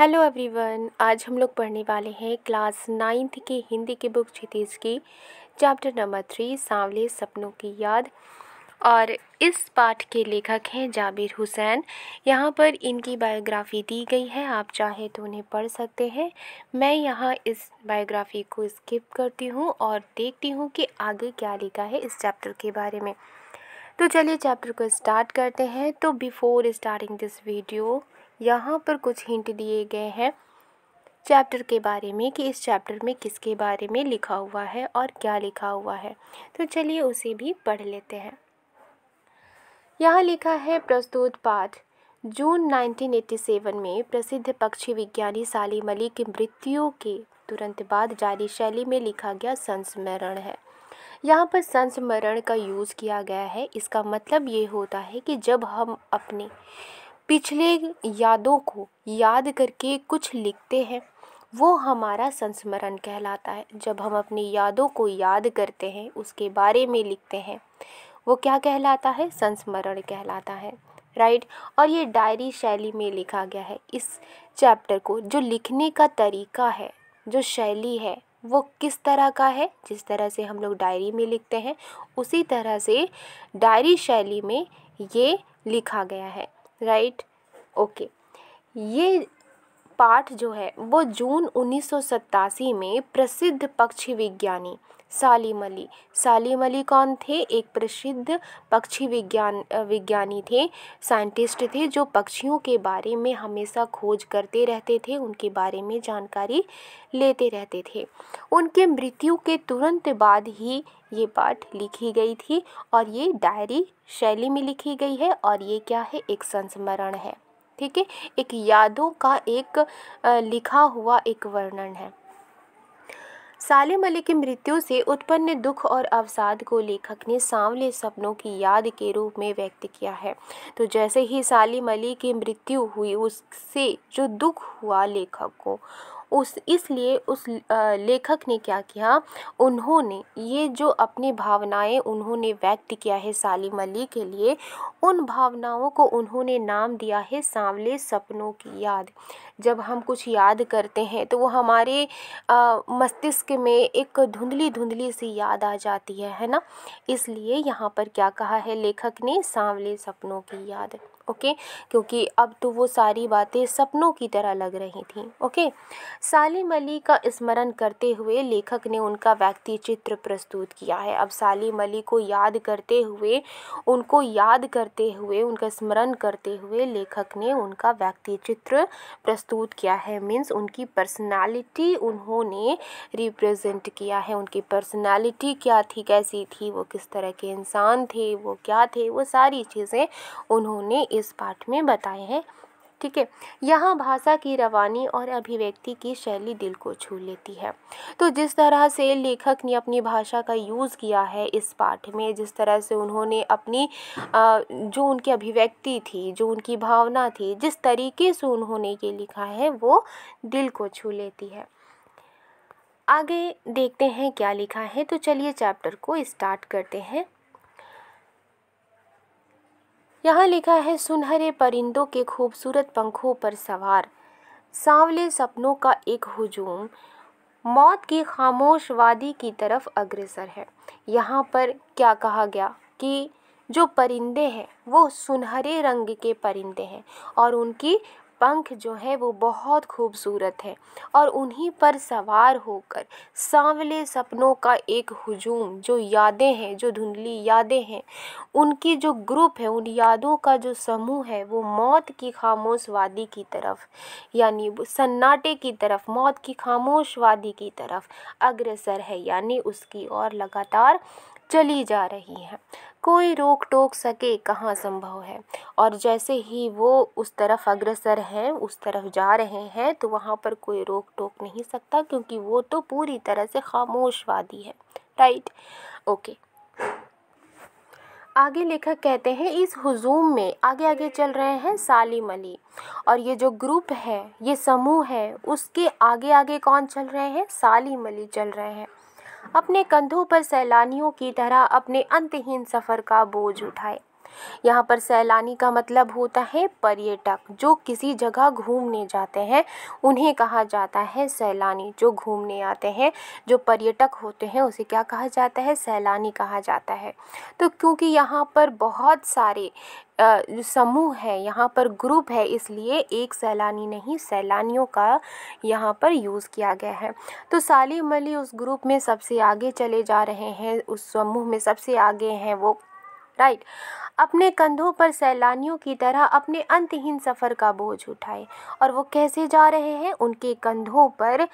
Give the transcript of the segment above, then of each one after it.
hello everyone आज हम लोग पढ़ने वाले हैं क्लास नाइन्थ की हिंदी की बुक क्षितिज की चैप्टर नंबर थ्री सांवले सपनों की याद और इस पाठ के लेखक हैं जाबिर हुसैन यहाँ पर इनकी बायोग्राफ़ी दी गई है आप चाहे तो उन्हें पढ़ सकते हैं मैं यहाँ इस बायोग्राफ़ी को स्किप करती हूँ और देखती हूँ कि आगे क्या लिखा है इस चैप्टर के बारे में तो चलिए चैप्टर को स्टार्ट करते हैं तो बिफ़ोर स्टार्टिंग दिस वीडियो यहाँ पर कुछ हिंट दिए गए हैं चैप्टर के बारे में कि इस चैप्टर में किसके बारे में लिखा हुआ है और क्या लिखा हुआ है तो चलिए उसे भी पढ़ लेते हैं यहाँ लिखा है प्रस्तुत पाठ जून 1987 में प्रसिद्ध पक्षी विज्ञानी सालिम अली की मृत्यु के तुरंत बाद जारी शैली में लिखा गया संस्मरण है यहाँ पर संस्मरण का यूज़ किया गया है इसका मतलब ये होता है कि जब हम अपने पिछले यादों को याद करके कुछ लिखते हैं वो हमारा संस्मरण कहलाता है जब हम अपनी यादों को याद करते हैं उसके बारे में लिखते हैं वो क्या कहलाता है संस्मरण कहलाता है राइट और ये डायरी शैली में लिखा गया है इस चैप्टर को जो लिखने का तरीका है जो शैली है वो किस तरह का है जिस तरह से हम लोग डायरी में लिखते हैं उसी तरह से डायरी शैली में ये लिखा गया है राइट ओके ये पाठ जो है वो जून उन्नीस सौ सत्तासी में प्रसिद्ध पक्षी विज्ञानी सालिम अली सालिम अली कौन थे एक प्रसिद्ध पक्षी विज्ञान विज्ञानी थे साइंटिस्ट थे जो पक्षियों के बारे में हमेशा खोज करते रहते थे उनके बारे में जानकारी लेते रहते थे उनके मृत्यु के तुरंत बाद ही ये पाठ लिखी गई थी और ये डायरी शैली में लिखी गई है और ये क्या है एक संस्मरण है ठीक है एक यादों का एक लिखा हुआ एक वर्णन है सालिम अली की मृत्यु से उत्पन्न दुख और अवसाद को लेखक ने सांवले सपनों की याद के रूप में व्यक्त किया है तो जैसे ही सालिम अली की मृत्यु हुई उससे जो दुख हुआ लेखक को उस इसलिए उस लेखक ने क्या किया उन्होंने ये जो अपनी भावनाएं उन्होंने व्यक्त किया है सालिम अली के लिए उन भावनाओं को उन्होंने नाम दिया है सांवले सपनों की याद जब हम कुछ याद करते हैं तो वो हमारे मस्तिष्क में एक धुंधली धुंधली सी याद आ जाती है है ना इसलिए यहाँ पर क्या कहा है लेखक ने सांवले सपनों की याद ओके क्योंकि अब तो वो सारी बातें सपनों की तरह लग रही थी ओके सालिम अली का स्मरण करते हुए लेखक ने उनका व्यक्ति चित्र प्रस्तुत किया है अब सालिम अली को याद करते हुए उनको याद करते हुए उनका स्मरण करते हुए लेखक ने उनका व्यक्ति चित्र प्रस्तुत प्रस्तुत किया है मीन्स उनकी पर्सनालिटी उन्होंने रिप्रेजेंट किया है उनकी पर्सनालिटी क्या थी कैसी थी वो किस तरह के इंसान थे वो क्या थे वो सारी चीज़ें उन्होंने इस पाठ में बताए हैं ठीक है यहाँ भाषा की रवानी और अभिव्यक्ति की शैली दिल को छू लेती है तो जिस तरह से लेखक ने अपनी भाषा का यूज़ किया है इस पाठ में जिस तरह से उन्होंने अपनी जो उनकी अभिव्यक्ति थी जो उनकी भावना थी जिस तरीके से उन्होंने ये लिखा है वो दिल को छू लेती है आगे देखते हैं क्या लिखा है तो चलिए चैप्टर को स्टार्ट करते हैं यहाँ लिखा है सुनहरे परिंदों के खूबसूरत पंखों पर सवार सांवले सपनों का एक हजूम मौत की खामोश वादी की तरफ अग्रसर है यहाँ पर क्या कहा गया कि जो परिंदे हैं वो सुनहरे रंग के परिंदे हैं और उनकी पंख जो है वो बहुत खूबसूरत है और उन्हीं पर सवार होकर सांवले सपनों का एक हजूम जो यादें हैं जो धुंधली यादें हैं उनकी जो ग्रुप है उन यादों का जो समूह है वो मौत की खामोश वादी की तरफ यानी सन्नाटे की तरफ मौत की खामोश वादी की तरफ अग्रसर है यानी उसकी ओर लगातार चली जा रही है कोई रोक टोक सके कहाँ संभव है और जैसे ही वो उस तरफ अग्रसर हैं उस तरफ जा रहे हैं तो वहाँ पर कोई रोक टोक नहीं सकता क्योंकि वो तो पूरी तरह से खामोशवादी है राइट ओके आगे लेखक कहते हैं इस हुजूम में आगे आगे चल रहे हैं सालिम अली और ये जो ग्रुप है ये समूह है उसके आगे आगे कौन चल रहे हैं सालिम अली चल रहे हैं अपने कंधों पर सैलानियों की तरह अपने अंतहीन सफ़र का बोझ उठाए यहाँ पर सैलानी का मतलब होता है पर्यटक जो किसी जगह घूमने जाते हैं उन्हें कहा जाता है सैलानी जो घूमने आते हैं जो पर्यटक होते हैं उसे क्या कहा जाता है सैलानी कहा जाता है तो क्योंकि यहाँ पर बहुत सारे समूह है यहाँ पर ग्रुप है इसलिए एक सैलानी नहीं सैलानियों का यहाँ पर यूज़ किया गया है तो सालिम अली उस ग्रुप में सबसे आगे चले जा रहे हैं उस समूह में सबसे आगे हैं वो राइट अपने कंधों पर सैलानियों की तरह अपने अंतहीन सफ़र का बोझ उठाए और वो कैसे जा रहे हैं उनके कंधों पर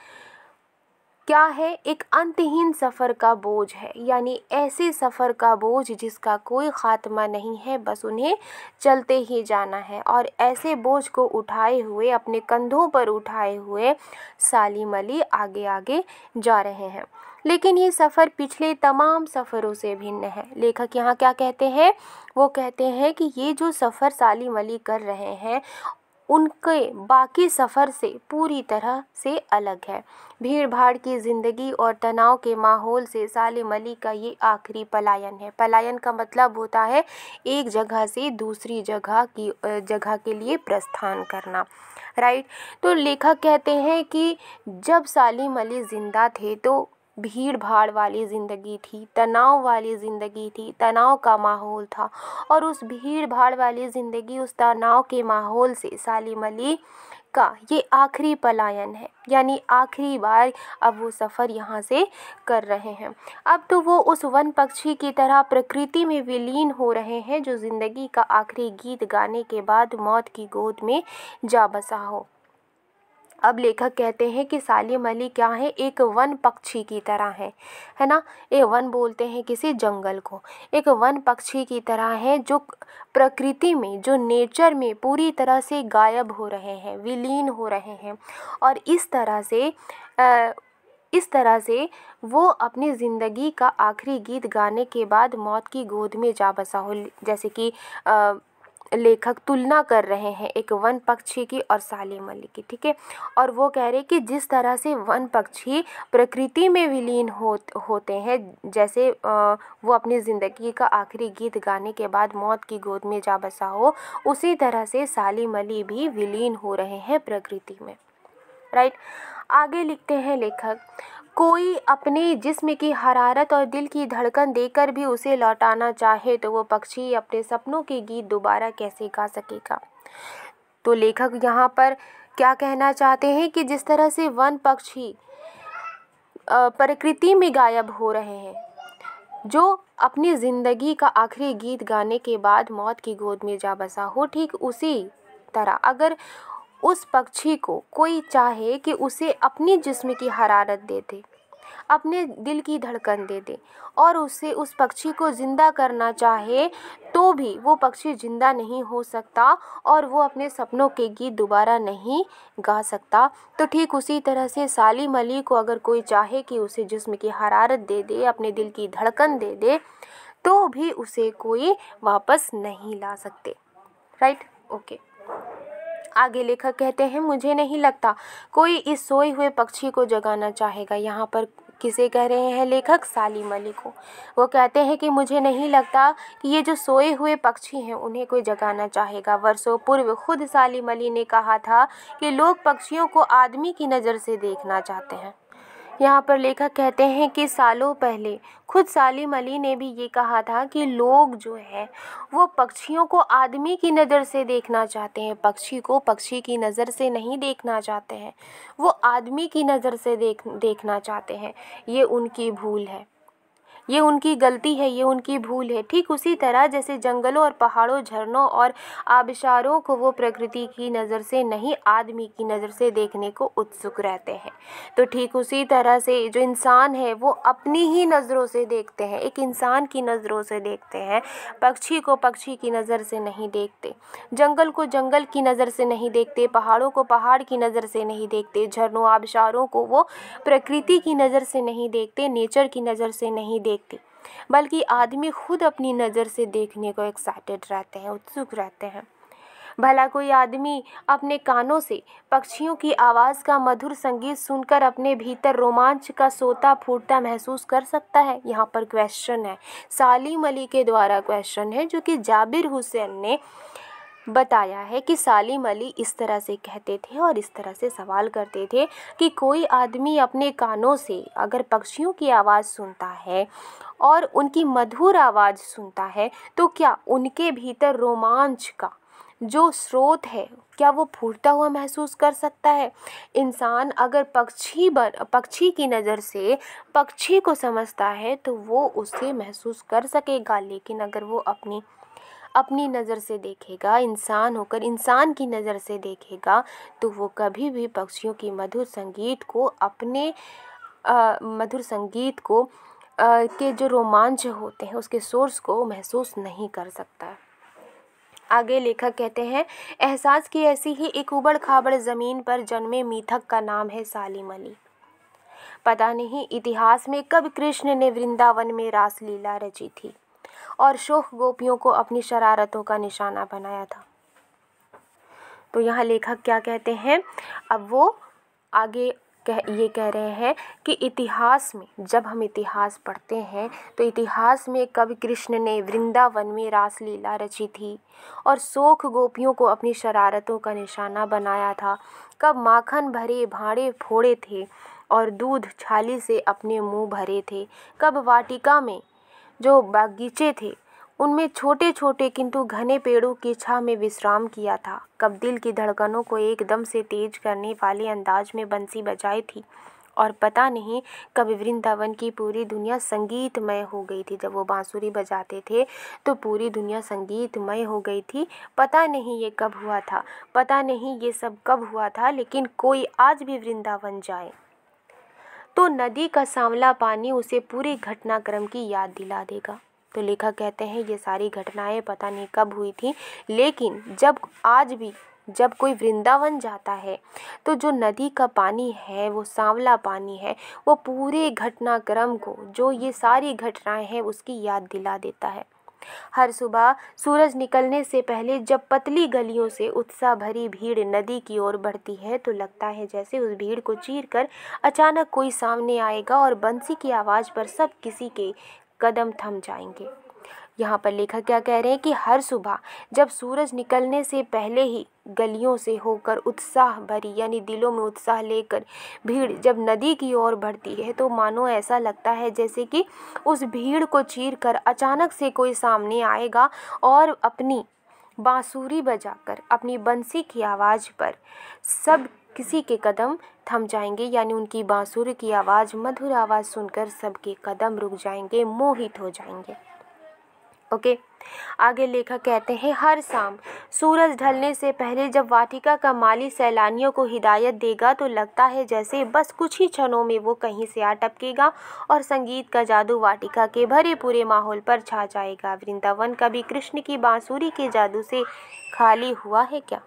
क्या है एक अंतहीन सफ़र का बोझ है यानी ऐसे सफ़र का बोझ जिसका कोई ख़ात्मा नहीं है बस उन्हें चलते ही जाना है और ऐसे बोझ को उठाए हुए अपने कंधों पर उठाए हुए सालिम अली आगे आगे जा रहे हैं लेकिन ये सफ़र पिछले तमाम सफ़रों से भिन्न है लेखक यहाँ क्या कहते हैं वो कहते हैं कि ये जो सफ़र सालिम अली कर रहे हैं उनके बाकी सफ़र से पूरी तरह से अलग है भीड़ भाड़ की ज़िंदगी और तनाव के माहौल से सालिम अली का ये आखिरी पलायन है पलायन का मतलब होता है एक जगह से दूसरी जगह की जगह के लिए प्रस्थान करना राइट तो लेखक कहते हैं कि जब सालिम अली ज़िंदा थे तो भीड़ भाड़ वाली ज़िंदगी थी तनाव वाली ज़िंदगी थी तनाव का माहौल था और उस भीड़ भाड़ वाली ज़िंदगी उस तनाव के माहौल से सालिम अली का ये आखिरी पलायन है यानी आखिरी बार अब वो सफ़र यहाँ से कर रहे हैं अब तो वो उस वन पक्षी की तरह प्रकृति में विलीन हो रहे हैं जो ज़िंदगी का आखिरी गीत गाने के बाद मौत की गोद में जा बसा हो अब लेखक कहते हैं कि सालिम अली क्या है एक वन पक्षी की तरह है है ना ये वन बोलते हैं किसी जंगल को एक वन पक्षी की तरह है जो प्रकृति में जो नेचर में पूरी तरह से गायब हो रहे हैं विलीन हो रहे हैं और इस तरह से आ, इस तरह से वो अपनी ज़िंदगी का आखिरी गीत गाने के बाद मौत की गोद में जा बसा हो जैसे कि आ, लेखक तुलना कर रहे हैं एक वन पक्षी की और साली मल्ली की ठीक है और वो कह रहे हैं कि जिस तरह से वन पक्षी प्रकृति में विलीन हो होते हैं जैसे वो अपनी ज़िंदगी का आखिरी गीत गाने के बाद मौत की गोद में जा बसा हो उसी तरह से साली मल्ली भी विलीन हो रहे हैं प्रकृति में राइट आगे लिखते हैं लेखक कोई अपने जिस्म की हरारत और दिल की धड़कन देकर भी उसे लौटाना चाहे तो वो पक्षी अपने सपनों के गीत दोबारा कैसे गा सकेगा तो लेखक यहाँ पर क्या कहना चाहते हैं कि जिस तरह से वन पक्षी प्रकृति में गायब हो रहे हैं जो अपनी ज़िंदगी का आखिरी गीत गाने के बाद मौत की गोद में जा बसा हो ठीक उसी तरह अगर उस पक्षी को कोई चाहे कि उसे अपने जिस्म की हरारत दे दे अपने दिल की धड़कन दे दे और उसे उस पक्षी को ज़िंदा करना चाहे तो भी वो पक्षी ज़िंदा नहीं हो सकता और वो अपने सपनों के गीत दोबारा नहीं गा सकता तो ठीक उसी तरह से सालिम अली को अगर कोई चाहे कि उसे जिस्म की हरारत दे दे अपने दिल की धड़कन दे दे तो भी उसे कोई वापस नहीं ला सकते राइट ओके आगे लेखक कहते हैं मुझे नहीं लगता कोई इस सोए हुए पक्षी को जगाना चाहेगा यहाँ पर किसे कह रहे हैं लेखक साली मलिक को वो कहते हैं कि मुझे नहीं लगता कि ये जो सोए हुए पक्षी हैं उन्हें कोई जगाना चाहेगा वर्षों पूर्व खुद सालिम अली ने कहा था कि लोग पक्षियों को आदमी की नज़र से देखना चाहते हैं यहाँ पर लेखक कहते हैं कि सालों पहले खुद सालिम अली ने भी ये कहा था कि लोग जो हैं वो पक्षियों को आदमी की नज़र से देखना चाहते हैं पक्षी को पक्षी की नज़र से नहीं देखना चाहते हैं वो आदमी की नज़र से देख देखना चाहते हैं ये उनकी भूल है ये उनकी गलती है ये उनकी भूल है ठीक उसी तरह जैसे जंगलों और पहाड़ों झरनों और आबशारों को वो प्रकृति की नज़र से नहीं आदमी की नज़र से देखने को उत्सुक रहते हैं तो ठीक उसी तरह से जो इंसान है वो अपनी ही नज़रों से देखते हैं एक इंसान की नज़रों से देखते हैं पक्षी को पक्षी की नज़र से नहीं देखते जंगल को जंगल की नज़र से नहीं देखते पहाड़ों को पहाड़ की नज़र से नहीं देखते झरनों आबशारों को वो प्रकृति की नज़र से नहीं देखते नेचर की नज़र से नहीं देखते देखती बल्कि आदमी खुद अपनी नज़र से देखने को एक्साइटेड रहते हैं उत्सुक रहते हैं भला कोई आदमी अपने कानों से पक्षियों की आवाज़ का मधुर संगीत सुनकर अपने भीतर रोमांच का सोता फूटता महसूस कर सकता है यहाँ पर क्वेश्चन है सालिम अली के द्वारा क्वेश्चन है जो कि जाबिर हुसैन ने बताया है कि सालिम अली इस तरह से कहते थे और इस तरह से सवाल करते थे कि कोई आदमी अपने कानों से अगर पक्षियों की आवाज़ सुनता है और उनकी मधुर आवाज़ सुनता है तो क्या उनके भीतर रोमांच का जो स्रोत है क्या वो फूटता हुआ महसूस कर सकता है इंसान अगर पक्षी बन पक्षी की नज़र से पक्षी को समझता है तो वो उसे महसूस कर सकेगा लेकिन अगर वो अपनी अपनी नज़र से देखेगा इंसान होकर इंसान की नज़र से देखेगा तो वो कभी भी पक्षियों की मधुर संगीत को अपने आ, मधुर संगीत को आ, के जो रोमांच होते हैं उसके सोर्स को महसूस नहीं कर सकता आगे लेखक कहते हैं एहसास की ऐसी ही एक उबड़ खाबड़ ज़मीन पर जन्मे मीथक का नाम है सालिम अली पता नहीं इतिहास में कब कृष्ण ने वृंदावन में रासलीला रची थी और शोक गोपियों को अपनी शरारतों का निशाना बनाया था तो यहाँ लेखक क्या कहते हैं अब वो आगे कह ये कह रहे हैं कि इतिहास में जब हम इतिहास पढ़ते हैं तो इतिहास में कवि कृष्ण ने वृंदावन में रासलीला रची थी और शोक गोपियों को अपनी शरारतों का निशाना बनाया था कब माखन भरे भाड़े फोड़े थे और दूध छाली से अपने मुंह भरे थे कब वाटिका में जो बागीचे थे उनमें छोटे छोटे किंतु घने पेड़ों की छा में विश्राम किया था कब दिल की धड़कनों को एकदम से तेज करने वाले अंदाज में बंसी बजाई थी और पता नहीं कब वृंदावन की पूरी दुनिया संगीतमय हो गई थी जब वो बांसुरी बजाते थे तो पूरी दुनिया संगीतमय हो गई थी पता नहीं ये कब हुआ था पता नहीं ये सब कब हुआ था लेकिन कोई आज भी वृंदावन जाए तो नदी का सांवला पानी उसे पूरे घटनाक्रम की याद दिला देगा तो लेखक कहते हैं ये सारी घटनाएं पता नहीं कब हुई थी लेकिन जब आज भी जब कोई वृंदावन जाता है तो जो नदी का पानी है वो सांवला पानी है वो पूरे घटनाक्रम को जो ये सारी घटनाएं हैं उसकी याद दिला देता है हर सुबह सूरज निकलने से पहले जब पतली गलियों से उत्साह भरी भीड़ नदी की ओर बढ़ती है तो लगता है जैसे उस भीड़ को चीर कर अचानक कोई सामने आएगा और बंसी की आवाज़ पर सब किसी के कदम थम जाएंगे यहाँ पर लेखक क्या कह रहे हैं कि हर सुबह जब सूरज निकलने से पहले ही गलियों से होकर उत्साह भरी यानी दिलों में उत्साह लेकर भीड़ जब नदी की ओर बढ़ती है तो मानो ऐसा लगता है जैसे कि उस भीड़ को चीर कर अचानक से कोई सामने आएगा और अपनी बांसुरी बजाकर अपनी बंसी की आवाज़ पर सब किसी के कदम थम जाएंगे यानी उनकी बांसुरी की आवाज़ मधुर आवाज़ सुनकर सबके कदम रुक जाएंगे मोहित हो जाएंगे ओके आगे लेखक कहते हैं हर शाम सूरज ढलने से पहले जब वाटिका का माली सैलानियों को हिदायत देगा तो लगता है जैसे बस कुछ ही क्षणों में वो कहीं से आ टपकेगा और संगीत का जादू वाटिका के भरे पूरे माहौल पर छा जाएगा वृंदावन कभी कृष्ण की बांसुरी के जादू से खाली हुआ है क्या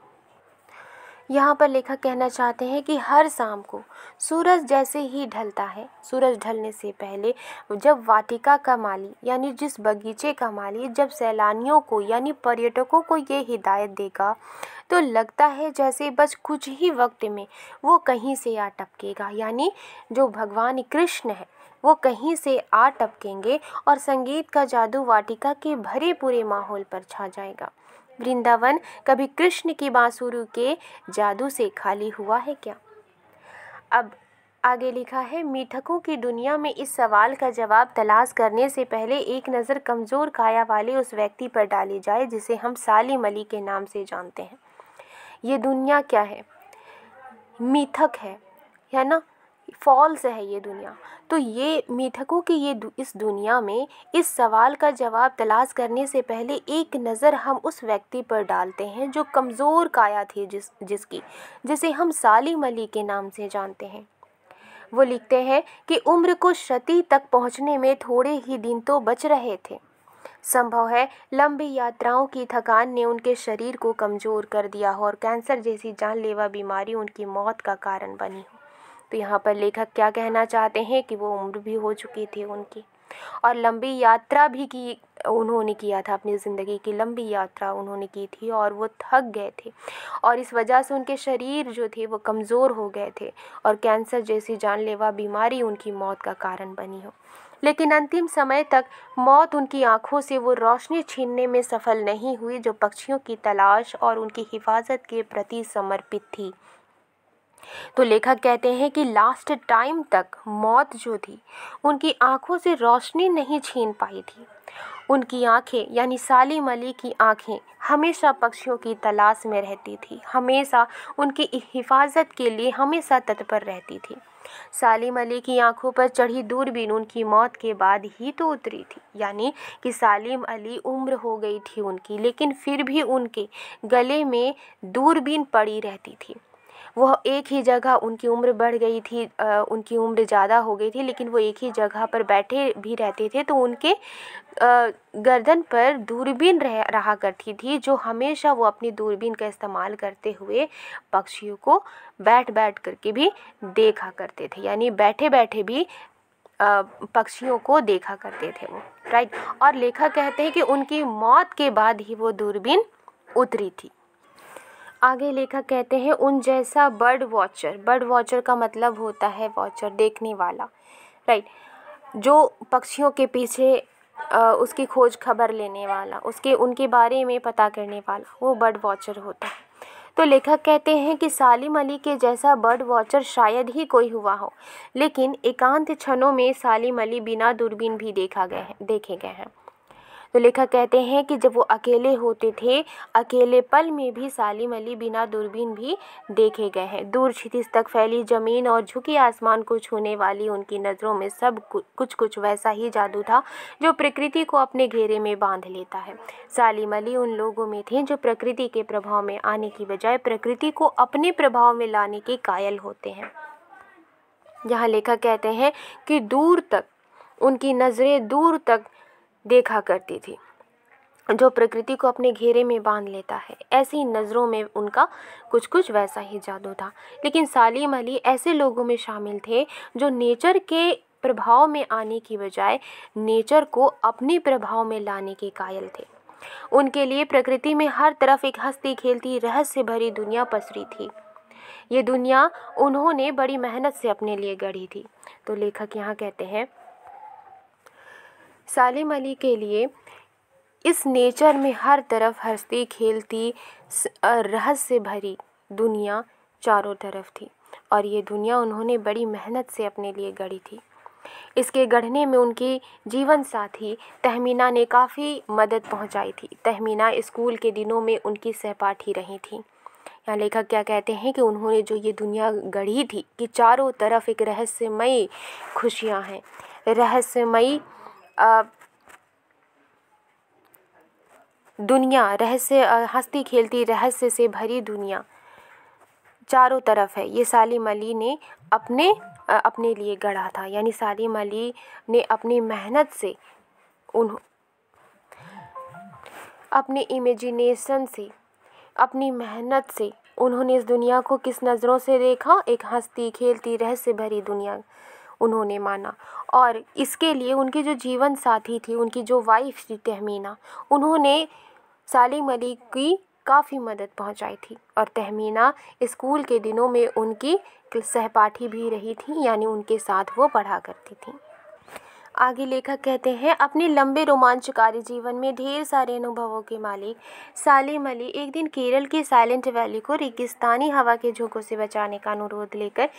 यहाँ पर लेखक कहना चाहते हैं कि हर शाम को सूरज जैसे ही ढलता है सूरज ढलने से पहले जब वाटिका का माली यानी जिस बगीचे का माली जब सैलानियों को यानी पर्यटकों को ये हिदायत देगा तो लगता है जैसे बस कुछ ही वक्त में वो कहीं से आ टपकेगा यानी जो भगवान कृष्ण है वो कहीं से आ टपकेंगे और संगीत का जादू वाटिका के भरे पूरे माहौल पर छा जाएगा वृंदावन कभी कृष्ण की बांसुरी के जादू से खाली हुआ है क्या अब आगे लिखा है मीठकों की दुनिया में इस सवाल का जवाब तलाश करने से पहले एक नज़र कमज़ोर काया वाले उस व्यक्ति पर डाली जाए जिसे हम सालिम अली के नाम से जानते हैं ये दुनिया क्या है मीठक है है ना फॉल्स है ये दुनिया तो ये मिथकों की ये इस दुनिया में इस सवाल का जवाब तलाश करने से पहले एक नज़र हम उस व्यक्ति पर डालते हैं जो कमज़ोर काया थी जिस जिसकी जिसे हम सालिम अली के नाम से जानते हैं वो लिखते हैं कि उम्र को क्षति तक पहुंचने में थोड़े ही दिन तो बच रहे थे संभव है लंबी यात्राओं की थकान ने उनके शरीर को कमज़ोर कर दिया हो और कैंसर जैसी जानलेवा बीमारी उनकी मौत का कारण बनी हो तो यहाँ पर लेखक क्या कहना चाहते हैं कि वो उम्र भी हो चुकी थी उनकी और लंबी यात्रा भी की उन्होंने किया था अपनी ज़िंदगी की लंबी यात्रा उन्होंने की थी और वो थक गए थे और इस वजह से उनके शरीर जो थे वो कमज़ोर हो गए थे और कैंसर जैसी जानलेवा बीमारी उनकी मौत का कारण बनी हो लेकिन अंतिम समय तक मौत उनकी आंखों से वो रोशनी छीनने में सफल नहीं हुई जो पक्षियों की तलाश और उनकी हिफाजत के प्रति समर्पित थी तो लेखक कहते हैं कि लास्ट टाइम तक मौत जो थी उनकी आंखों से रोशनी नहीं छीन पाई थी उनकी आंखें यानी सालिम अली की आंखें हमेशा पक्षियों की तलाश में रहती थी हमेशा उनकी हिफाजत के लिए हमेशा तत्पर रहती थी सालिम अली की आंखों पर चढ़ी दूरबीन उनकी मौत के बाद ही तो उतरी थी यानी कि सालिम अली उम्र हो गई थी उनकी लेकिन फिर भी उनके गले में दूरबीन पड़ी रहती थी वह एक ही जगह उनकी उम्र बढ़ गई थी उनकी उम्र ज़्यादा हो गई थी लेकिन वो एक ही जगह पर बैठे भी रहते थे तो उनके गर्दन पर दूरबीन रह रहा करती थी जो हमेशा वो अपनी दूरबीन का इस्तेमाल करते हुए पक्षियों को बैठ बैठ करके भी देखा करते थे यानी बैठे बैठे भी पक्षियों को देखा करते थे वो राइट और लेखक कहते हैं कि उनकी मौत के बाद ही वो दूरबीन उतरी थी आगे लेखक कहते हैं उन जैसा बर्ड वॉचर बर्ड वॉचर का मतलब होता है वॉचर देखने वाला राइट जो पक्षियों के पीछे आ, उसकी खोज खबर लेने वाला उसके उनके बारे में पता करने वाला वो बर्ड वॉचर होता है तो लेखक कहते हैं कि सालिम अली के जैसा बर्ड वॉचर शायद ही कोई हुआ हो लेकिन एकांत क्षणों में सालिम अली बिना दूरबीन भी देखा गए हैं देखे गए हैं तो लेखक कहते हैं कि जब वो अकेले होते थे अकेले पल में भी सालिम अली बिना दूरबीन भी देखे गए हैं दूर क्षितिज तक फैली ज़मीन और झुकी आसमान को छूने वाली उनकी नज़रों में सब कुछ कुछ वैसा ही जादू था जो प्रकृति को अपने घेरे में बांध लेता है सालिम अली उन लोगों में थे जो प्रकृति के प्रभाव में आने की बजाय प्रकृति को अपने प्रभाव में लाने के कायल होते हैं यहाँ लेखक कहते हैं कि दूर तक उनकी नज़रें दूर तक देखा करती थी जो प्रकृति को अपने घेरे में बांध लेता है ऐसी नज़रों में उनका कुछ कुछ वैसा ही जादू था लेकिन सालिम अली ऐसे लोगों में शामिल थे जो नेचर के प्रभाव में आने की बजाय नेचर को अपने प्रभाव में लाने के कायल थे उनके लिए प्रकृति में हर तरफ एक हंसती खेलती रहस्य भरी दुनिया पसरी थी ये दुनिया उन्होंने बड़ी मेहनत से अपने लिए गढ़ी थी तो लेखक यहाँ कहते हैं सालिम अली के लिए इस नेचर में हर तरफ हंसती खेलती रहस्य भरी दुनिया चारों तरफ थी और ये दुनिया उन्होंने बड़ी मेहनत से अपने लिए गढ़ी थी इसके गढ़ने में उनकी जीवन साथी तहमीना ने काफ़ी मदद पहुंचाई थी तहमीना स्कूल के दिनों में उनकी सहपाठी रही थी यहाँ लेखक क्या कहते हैं कि उन्होंने जो ये दुनिया गढ़ी थी कि चारों तरफ एक रहस्यमयी खुशियाँ हैं रहस्यमयी दुनिया रहस्य हंसती खेलती रहस्य से भरी दुनिया चारों तरफ है ये सालिम अली ने अपने अपने लिए गढ़ा था यानी सालिम अली ने अपनी मेहनत से उन अपने इमेजिनेशन से अपनी मेहनत से उन्होंने इस दुनिया को किस नज़रों से देखा एक हंसती खेलती रहस्य भरी दुनिया उन्होंने माना और इसके लिए उनके जो जीवन साथी थी उनकी जो वाइफ थी तहमीना उन्होंने सालिम मलिक की काफ़ी मदद पहुंचाई थी और तहमीना स्कूल के दिनों में उनकी सहपाठी भी रही थी यानी उनके साथ वो पढ़ा करती थी आगे लेखक कहते हैं अपने लंबे रोमांचकारी जीवन में ढेर सारे अनुभवों के मालिक सालिम अली एक दिन केरल के साइलेंट वैली को रेगिस्तानी हवा के झोंकों से बचाने का अनुरोध लेकर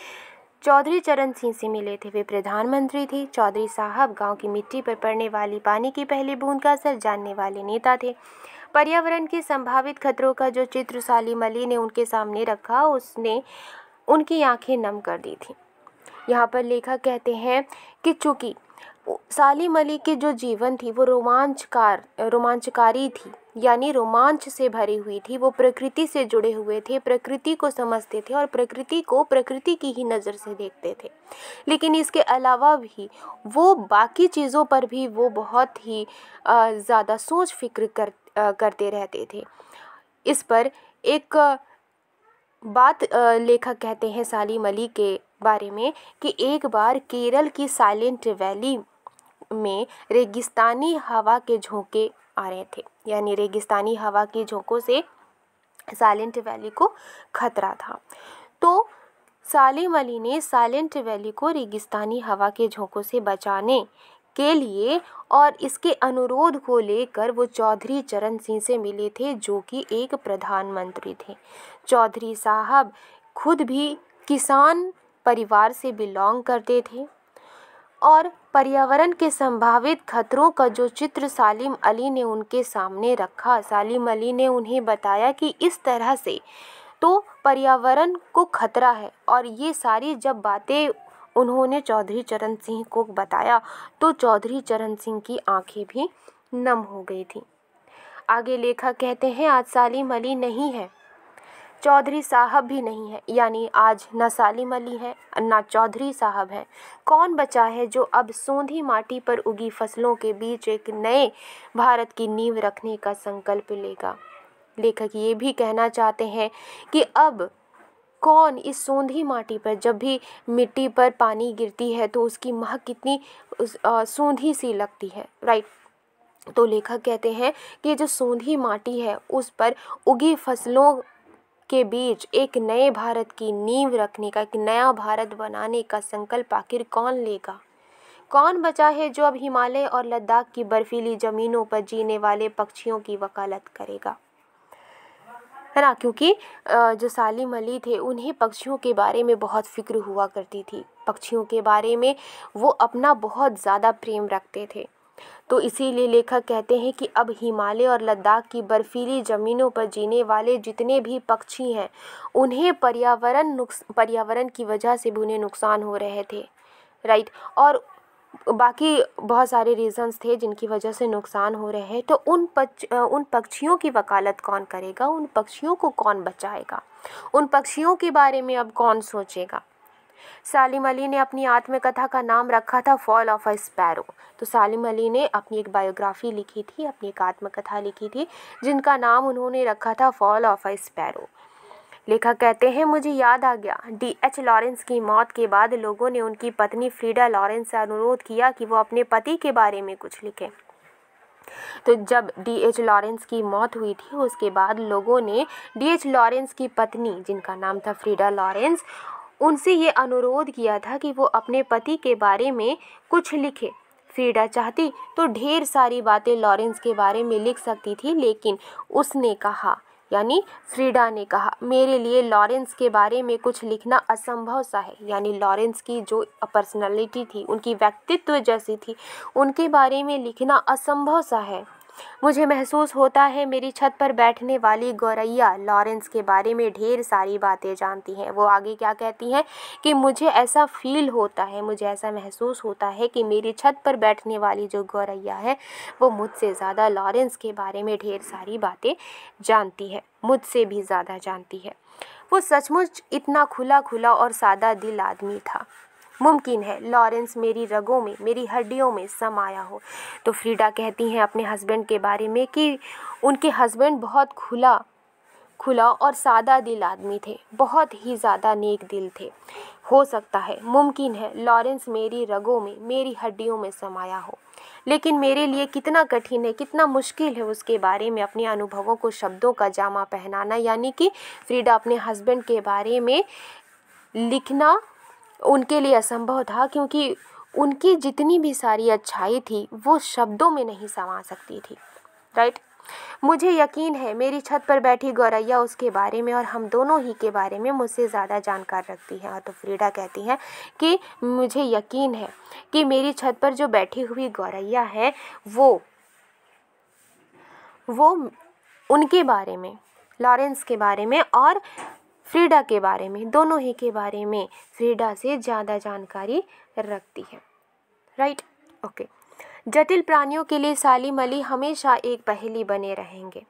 चौधरी चरण सिंह से मिले थे वे प्रधानमंत्री थे चौधरी साहब गांव की मिट्टी पर पड़ने वाली पानी की पहली बूंद का असर जानने वाले नेता थे पर्यावरण के संभावित खतरों का जो चित्र सालिम अली ने उनके सामने रखा उसने उनकी आंखें नम कर दी थी यहाँ पर लेखक कहते हैं कि चूँकि सालिम अली की जो जीवन थी वो रोमांचकार रोमांचकारी थी यानी रोमांच से भरी हुई थी वो प्रकृति से जुड़े हुए थे प्रकृति को समझते थे और प्रकृति को प्रकृति की ही नज़र से देखते थे लेकिन इसके अलावा भी वो बाकी चीज़ों पर भी वो बहुत ही ज़्यादा सोच फिक्र कर करते रहते थे इस पर एक बात लेखक कहते हैं सालिम अली के बारे में कि एक बार केरल की साइलेंट वैली में रेगिस्तानी हवा के झोंके आ रहे थे यानी रेगिस्तानी हवा के झोंकों से साइलेंट वैली को खतरा था तो सालिम अली ने साइलेंट वैली को रेगिस्तानी हवा के झोंकों से बचाने के लिए और इसके अनुरोध को लेकर वो चौधरी चरण सिंह से मिले थे जो कि एक प्रधानमंत्री थे चौधरी साहब खुद भी किसान परिवार से बिलोंग करते थे और पर्यावरण के संभावित खतरों का जो चित्र सालिम अली ने उनके सामने रखा सालिम अली ने उन्हें बताया कि इस तरह से तो पर्यावरण को खतरा है और ये सारी जब बातें उन्होंने चौधरी चरण सिंह को बताया तो चौधरी चरण सिंह की आंखें भी नम हो गई थी आगे लेखक कहते हैं आज सालिम अली नहीं है चौधरी साहब भी नहीं है यानी आज ना सालिम अली है ना चौधरी साहब हैं कौन बचा है जो अब सोंधी माटी पर उगी फसलों के बीच एक नए भारत की नींव रखने का संकल्प लेगा लेखक ये भी कहना चाहते हैं कि अब कौन इस सोंधी माटी पर जब भी मिट्टी पर पानी गिरती है तो उसकी महक कितनी उस, सोंधी सी लगती है राइट तो लेखक कहते हैं कि जो सोंधी माटी है उस पर उगी फसलों के बीच एक नए भारत की नींव रखने का एक नया भारत बनाने का संकल्प आखिर कौन लेगा कौन बचा है जो अब हिमालय और लद्दाख की बर्फीली ज़मीनों पर जीने वाले पक्षियों की वकालत करेगा है ना क्योंकि जो सालिम अली थे उन्हें पक्षियों के बारे में बहुत फिक्र हुआ करती थी पक्षियों के बारे में वो अपना बहुत ज़्यादा प्रेम रखते थे तो इसीलिए लेखक कहते हैं कि अब हिमालय और लद्दाख की बर्फीली ज़मीनों पर जीने वाले जितने भी पक्षी हैं उन्हें पर्यावरण नुकस पर्यावरण की वजह से भी उन्हें नुकसान हो रहे थे राइट और बाकी बहुत सारे रीज़न्स थे जिनकी वजह से नुकसान हो रहे हैं तो उन पक्ष उन पक्षियों की वकालत कौन करेगा उन पक्षियों को कौन बचाएगा उन पक्षियों के बारे में अब कौन सोचेगा सालिम अली ने अपनी आत्मकथा का नाम रखा था फॉल ऑफ अ स्पैरो तो सालिम अली ने अपनी एक बायोग्राफी लिखी थी अपनी एक आत्मकथा लिखी थी जिनका नाम उन्होंने रखा था फॉल ऑफ अ स्पैरो लेखक कहते हैं मुझे याद आ गया डी एच लॉरेंस की मौत के बाद लोगों ने उनकी पत्नी फ्रीडा लॉरेंस से अनुरोध किया कि वो अपने पति के बारे में कुछ लिखें तो जब डी एच लॉरेंस की मौत हुई थी उसके बाद लोगों ने डी एच लॉरेंस की पत्नी जिनका नाम था फ्रीडा लॉरेंस उनसे ये अनुरोध किया था कि वो अपने पति के बारे में कुछ लिखे फ्रीडा चाहती तो ढेर सारी बातें लॉरेंस के बारे में लिख सकती थी लेकिन उसने कहा यानी फ्रीडा ने कहा मेरे लिए लॉरेंस के बारे में कुछ लिखना असंभव सा है यानी लॉरेंस की जो पर्सनालिटी थी उनकी व्यक्तित्व जैसी थी उनके बारे में लिखना असंभव सा है मुझे महसूस होता है मेरी छत पर बैठने वाली गौरैया लॉरेंस के बारे में ढेर सारी बातें जानती हैं वो आगे क्या कहती हैं कि मुझे ऐसा फील होता है मुझे ऐसा महसूस होता है कि मेरी छत पर बैठने वाली जो गौरैया है वो मुझसे ज़्यादा लॉरेंस के बारे में ढेर सारी बातें जानती है मुझसे भी ज़्यादा जानती है वो सचमुच इतना खुला खुला और सादा दिल आदमी था मुमकिन है लॉरेंस मेरी रगों में मेरी हड्डियों में समाया हो तो फ्रीडा कहती हैं अपने हस्बैंड के बारे में कि उनके हस्बैंड बहुत खुला खुला और सादा दिल आदमी थे बहुत ही ज़्यादा नेक दिल थे हो सकता है मुमकिन है लॉरेंस मेरी रगों में मेरी हड्डियों में समाया हो लेकिन मेरे लिए कितना कठिन है कितना मुश्किल है उसके बारे में अपने अनुभवों को शब्दों का जामा पहनाना यानी कि फ्रीडा अपने हस्बैंड के बारे में लिखना उनके लिए असंभव था क्योंकि उनकी जितनी भी सारी अच्छाई थी वो शब्दों में नहीं समा सकती थी राइट मुझे यकीन है मेरी छत पर बैठी गौरैया उसके बारे में और हम दोनों ही के बारे में मुझसे ज़्यादा जानकार रखती हैं और तो फ्रीडा कहती हैं कि मुझे यकीन है कि मेरी छत पर जो बैठी हुई गौरैया है वो वो उनके बारे में लॉरेंस के बारे में और फ्रीडा के बारे में दोनों ही के बारे में फ्रीडा से ज़्यादा जानकारी रखती है राइट ओके जटिल प्राणियों के लिए सालिम अली हमेशा एक पहेली बने रहेंगे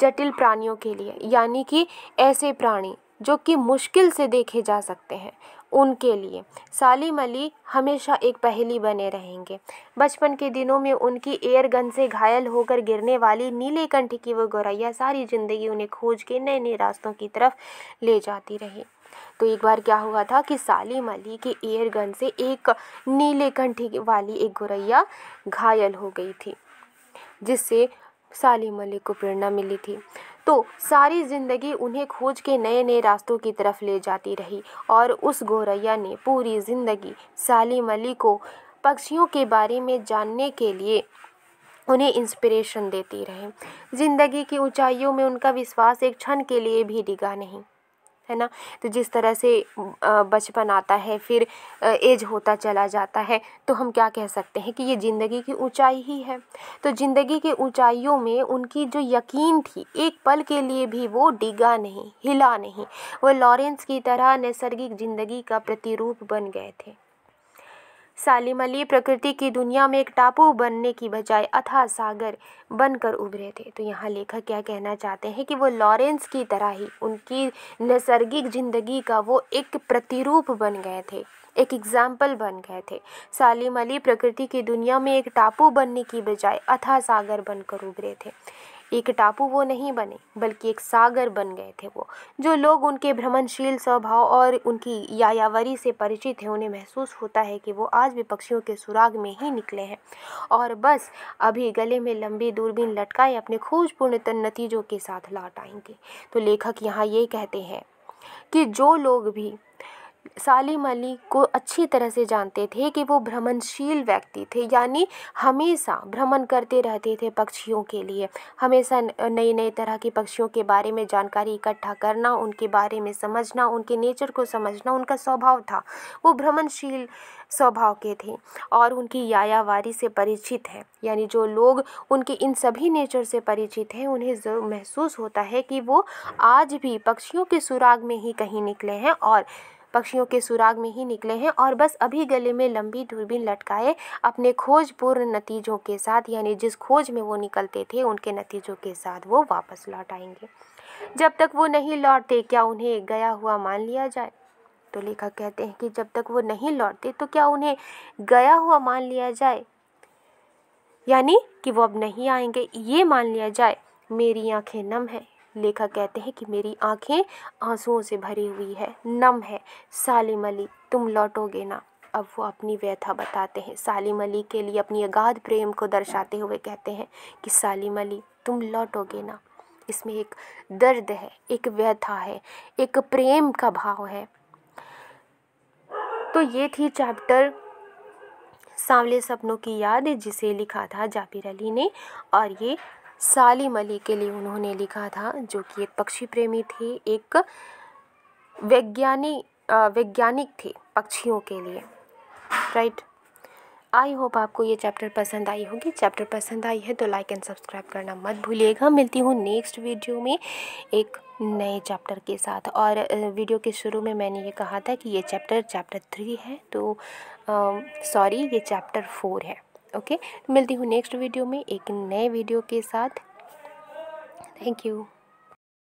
जटिल प्राणियों के लिए यानी कि ऐसे प्राणी जो कि मुश्किल से देखे जा सकते हैं उनके लिए सालिम अली हमेशा एक पहेली बने रहेंगे बचपन के दिनों में उनकी एयर गन से घायल होकर गिरने वाली नीले कंठ की वो गौरैया सारी ज़िंदगी उन्हें खोज के नए नए रास्तों की तरफ ले जाती रही तो एक बार क्या हुआ था कि सालिम अली के एयर गन से एक नीले कंठ वाली एक गौरैया घायल हो गई थी जिससे सालिम अली को प्रेरणा मिली थी तो सारी ज़िंदगी उन्हें खोज के नए नए रास्तों की तरफ ले जाती रही और उस गौरैया ने पूरी ज़िंदगी सालिम अली को पक्षियों के बारे में जानने के लिए उन्हें इंस्पिरेशन देती रहे ज़िंदगी की ऊंचाइयों में उनका विश्वास एक क्षण के लिए भी डिगा नहीं है ना तो जिस तरह से बचपन आता है फिर एज होता चला जाता है तो हम क्या कह सकते हैं कि ये ज़िंदगी की ऊंचाई ही है तो ज़िंदगी की ऊंचाइयों में उनकी जो यकीन थी एक पल के लिए भी वो डिगा नहीं हिला नहीं वो लॉरेंस की तरह नैसर्गिक ज़िंदगी का प्रतिरूप बन गए थे सालिम अली प्रकृति की दुनिया में एक टापू बनने की बजाय अथा सागर बनकर उभरे थे तो यहाँ लेखक क्या कहना चाहते हैं कि वो लॉरेंस की तरह ही उनकी नैसर्गिक ज़िंदगी का वो एक प्रतिरूप बन गए थे एक एग्जाम्पल बन गए थे सालिम अली प्रकृति की दुनिया में एक टापू बनने की बजाय अथा सागर बनकर उभरे थे एक टापू वो नहीं बने बल्कि एक सागर बन गए थे वो जो लोग उनके भ्रमणशील स्वभाव और उनकी यायावरी से परिचित हैं उन्हें महसूस होता है कि वो आज भी पक्षियों के सुराग में ही निकले हैं और बस अभी गले में लंबी दूरबीन लटकाए अपने खोजपूर्ण नतीजों के साथ लौट आएंगे तो लेखक यहाँ ये कहते हैं कि जो लोग भी सालिम अली को अच्छी तरह से जानते थे कि वो भ्रमणशील व्यक्ति थे यानी हमेशा भ्रमण करते रहते थे पक्षियों के लिए हमेशा नई नई तरह के पक्षियों के बारे में जानकारी इकट्ठा करना उनके बारे में समझना उनके नेचर को समझना उनका स्वभाव था वो भ्रमणशील स्वभाव के थे और उनकी यायावारी से परिचित है यानी जो लोग उनके इन सभी नेचर से परिचित हैं उन्हें जरूर महसूस होता है कि वो आज भी पक्षियों के सुराग में ही कहीं निकले हैं और पक्षियों के सुराग में ही निकले हैं और बस अभी गले में लंबी दूरबीन लटकाए अपने खोजपूर्ण नतीजों के साथ यानी जिस खोज में वो निकलते थे उनके नतीजों के साथ वो वापस लौट आएंगे जब तक वो नहीं लौटते क्या उन्हें गया हुआ मान लिया जाए तो लेखक कहते हैं कि जब तक वो नहीं लौटते तो क्या उन्हें गया हुआ मान लिया जाए यानी कि वो अब नहीं आएंगे ये मान लिया जाए मेरी आंखें नम हैं लेखक कहते हैं कि मेरी आंखें आंसुओं से भरी हुई है नम है सालिम अली तुम लौटोगे ना अब वो अपनी व्यथा बताते हैं सालिम अली के लिए अपनी अगाध प्रेम को दर्शाते हुए कहते हैं कि सालिम अली तुम लौटोगे ना इसमें एक दर्द है एक व्यथा है एक प्रेम का भाव है तो ये थी चैप्टर सांवले सपनों की याद जिसे लिखा था जाबिर अली ने और ये सालिम अली के लिए उन्होंने लिखा था जो कि एक पक्षी प्रेमी थे एक वैज्ञानिक वैज्ञानिक थे पक्षियों के लिए राइट आई होप आपको ये चैप्टर पसंद आई होगी चैप्टर पसंद आई है तो लाइक एंड सब्सक्राइब करना मत भूलिएगा मिलती हूँ नेक्स्ट वीडियो में एक नए चैप्टर के साथ और वीडियो के शुरू में मैंने ये कहा था कि ये चैप्टर चैप्टर थ्री है तो सॉरी ये चैप्टर फोर है ओके मिलती हूँ नेक्स्ट वीडियो में एक नए वीडियो के साथ थैंक यू